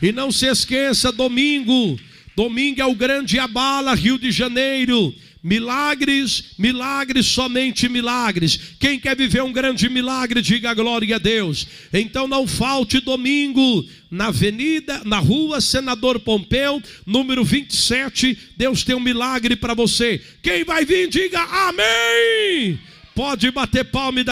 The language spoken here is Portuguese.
E não se esqueça, domingo, domingo é o grande Abala, Rio de Janeiro. Milagres, milagres, somente milagres. Quem quer viver um grande milagre, diga glória a Deus. Então não falte domingo na avenida, na rua Senador Pompeu, número 27. Deus tem um milagre para você. Quem vai vir, diga amém. Pode bater palma e